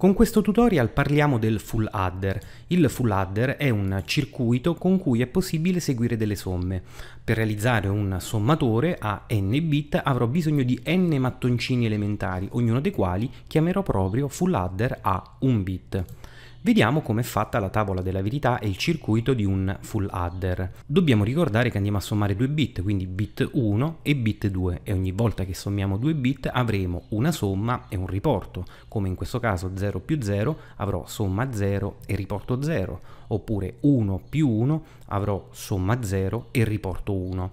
Con questo tutorial parliamo del full adder. Il full adder è un circuito con cui è possibile seguire delle somme. Per realizzare un sommatore a n bit avrò bisogno di n mattoncini elementari, ognuno dei quali chiamerò proprio full adder a 1 bit. Vediamo com'è fatta la tavola della verità e il circuito di un full adder. Dobbiamo ricordare che andiamo a sommare due bit, quindi bit 1 e bit 2 e ogni volta che sommiamo due bit avremo una somma e un riporto, come in questo caso 0 più 0 avrò somma 0 e riporto 0, oppure 1 più 1 avrò somma 0 e riporto 1.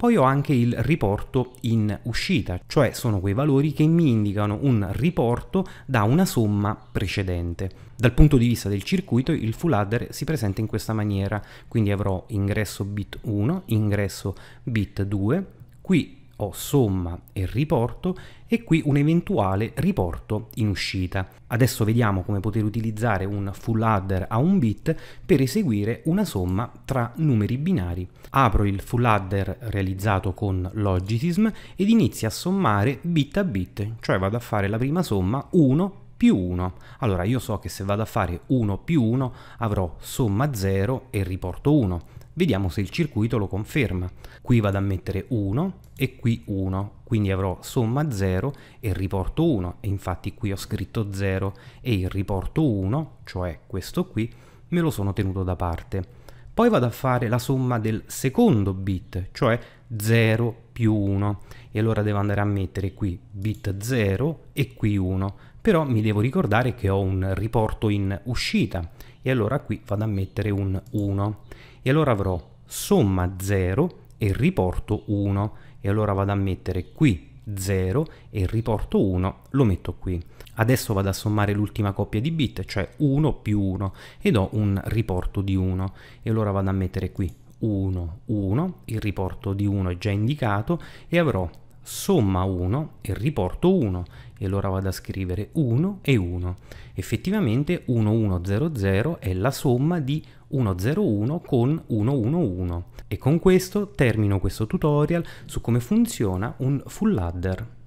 Poi ho anche il riporto in uscita, cioè sono quei valori che mi indicano un riporto da una somma precedente. Dal punto di vista del circuito il full adder si presenta in questa maniera, quindi avrò ingresso bit 1, ingresso bit 2, qui o somma e riporto e qui un eventuale riporto in uscita. Adesso vediamo come poter utilizzare un full adder a un bit per eseguire una somma tra numeri binari. Apro il full adder realizzato con Logitism ed inizio a sommare bit a bit, cioè vado a fare la prima somma 1 più 1. Allora io so che se vado a fare 1 più 1 avrò somma 0 e riporto 1 Vediamo se il circuito lo conferma. Qui vado a mettere 1 e qui 1, quindi avrò somma 0 e riporto 1, e infatti qui ho scritto 0 e il riporto 1, cioè questo qui, me lo sono tenuto da parte. Poi vado a fare la somma del secondo bit, cioè 0 più 1, e allora devo andare a mettere qui bit 0 e qui 1, però mi devo ricordare che ho un riporto in uscita, e allora qui vado a mettere un 1 e allora avrò somma 0 e riporto 1 e allora vado a mettere qui 0 e riporto 1 lo metto qui. Adesso vado a sommare l'ultima coppia di bit, cioè 1 più 1 ed ho un riporto di 1 e allora vado a mettere qui 1, 1, il riporto di 1 è già indicato e avrò somma 1 e riporto 1 e allora vado a scrivere 1 e 1. Effettivamente 1100 è la somma di 101 con 111 e con questo termino questo tutorial su come funziona un full adder.